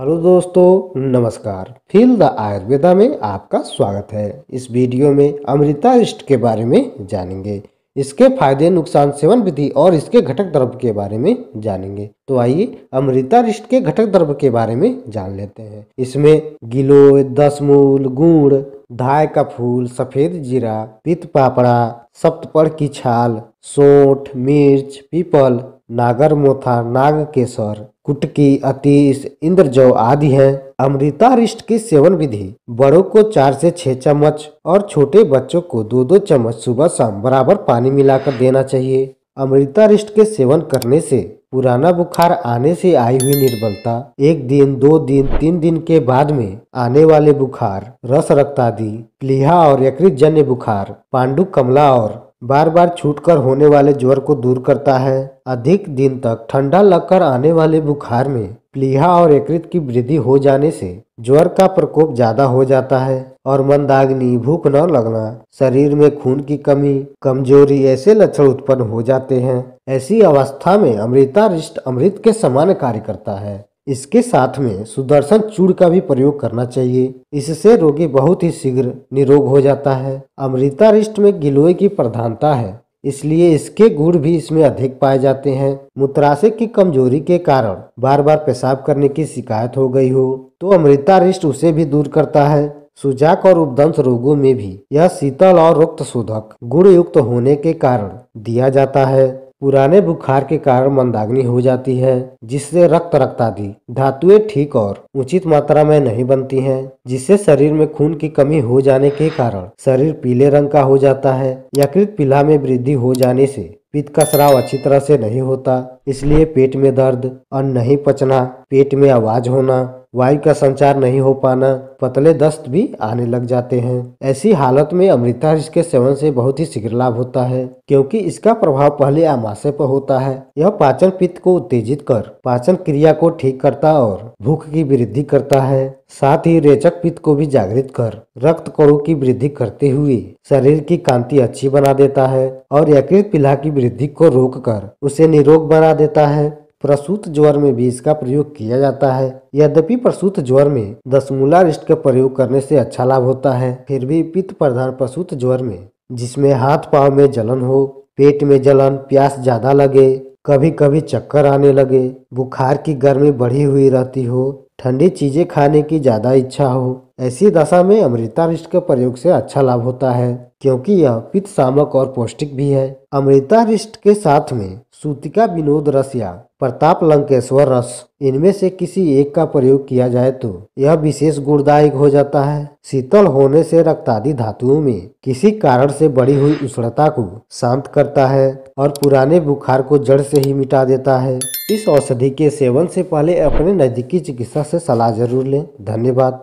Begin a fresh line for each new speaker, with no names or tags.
hello दोस्तों नमस्कार feel the Ayurveda में आपका स्वागत है इस वीडियो में अमृता इष्ट के बारे में जानेंगे इसके फायदे नुकसान सेवन विधि और इसके घटक द्रव्य के बारे में जानेंगे तो आइए अमृता रिष्ट के घटक द्रव्य के बारे में जान लेते हैं इसमें गिलोय दसमूल गुड़ धाय का फूल सफेद जीरा पित पापड़ा सप्तपड़ की छाल सोठ मिर्च पीपल नागर मोथा नाग केसर कुटकी अतीश इंद्रजौ आदि अमृता अमृतारिष्ट की सेवन विधि बड़ों को चार से छह चम्मच और छोटे बच्चों को दो दो चम्मच सुबह शाम बराबर पानी मिलाकर देना चाहिए अमृतारिष्ट के सेवन करने से पुराना बुखार आने से आई हुई निर्बलता एक दिन दो दिन तीन दिन के बाद में आने वाले बुखार रस रक्तादि प्लीहा और यकृत जन्य बुखार पांडु कमला और बार बार छूटकर होने वाले ज्वर को दूर करता है अधिक दिन तक ठंडा लगकर आने वाले बुखार में प्लीहा और एकृत की वृद्धि हो जाने से ज्वर का प्रकोप ज्यादा हो जाता है और मंदाग्नि भूख न लगना शरीर में खून की कमी कमजोरी ऐसे लक्षण उत्पन्न हो जाते हैं ऐसी अवस्था में अमृता रिष्ट अमृत के समान कार्य करता है इसके साथ में सुदर्शन चूड़ का भी प्रयोग करना चाहिए इससे रोगी बहुत ही शीघ्र निरोग हो जाता है अमृता रिष्ट में गिलोय की प्रधानता है इसलिए इसके गुड़ भी इसमें अधिक पाए जाते हैं मूत्राशय की कमजोरी के कारण बार बार पेशाब करने की शिकायत हो गई हो तो अमृता रिष्ट उसे भी दूर करता है सुजाक और उपदंश रोगों में भी यह शीतल और रक्त शोधक गुण युक्त होने के कारण दिया जाता है पुराने बुखार के कारण मंदाग्नि हो जाती है जिससे रक्त आदि धातुएं ठीक और उचित मात्रा में नहीं बनती हैं जिससे शरीर में खून की कमी हो जाने के कारण शरीर पीले रंग का हो जाता है यकृत पीला में वृद्धि हो जाने से पित्त का स्राव अच्छी तरह से नहीं होता इसलिए पेट में दर्द अन्न नहीं पचना पेट में आवाज होना वायु का संचार नहीं हो पाना पतले दस्त भी आने लग जाते हैं ऐसी हालत में अमृता के सेवन से बहुत ही शीघ्र लाभ होता है क्योंकि इसका प्रभाव पहले आमाशय पर होता है यह पाचन पित्त को उत्तेजित कर पाचन क्रिया को ठीक करता और भूख की वृद्धि करता है साथ ही रेचक पित्त को भी जागृत कर रक्त कणों की वृद्धि करते हुए शरीर की कांति अच्छी बना देता है और यकृत पिला की वृद्धि को रोककर उसे निरोग बना देता है प्रसूत ज्वर में भी इसका प्रयोग किया जाता है यद्यपि प्रसूत ज्वर में दसमूला रिष्ट का प्रयोग करने से अच्छा लाभ होता है फिर भी पित्त प्रधान प्रसूत ज्वर में जिसमें हाथ पाँव में जलन हो पेट में जलन प्यास ज्यादा लगे कभी कभी चक्कर आने लगे बुखार की गर्मी बढ़ी हुई रहती हो ठंडी चीज़ें खाने की ज़्यादा इच्छा हो ऐसी दशा में अमृता रिष्ट के प्रयोग से अच्छा लाभ होता है क्योंकि यह पित्त शामक और पौष्टिक भी है अमृता रिष्ट के साथ में सूतिका विनोद रस या प्रताप लंकेश्वर रस इनमें से किसी एक का प्रयोग किया जाए तो यह विशेष गुणदायक हो जाता है शीतल होने से रक्तादि धातुओं में किसी कारण से बढ़ी हुई उष्णता को शांत करता है और पुराने बुखार को जड़ से ही मिटा देता है इस औषधि के सेवन से पहले अपने नजदीकी चिकित्सा से सलाह जरूर लें धन्यवाद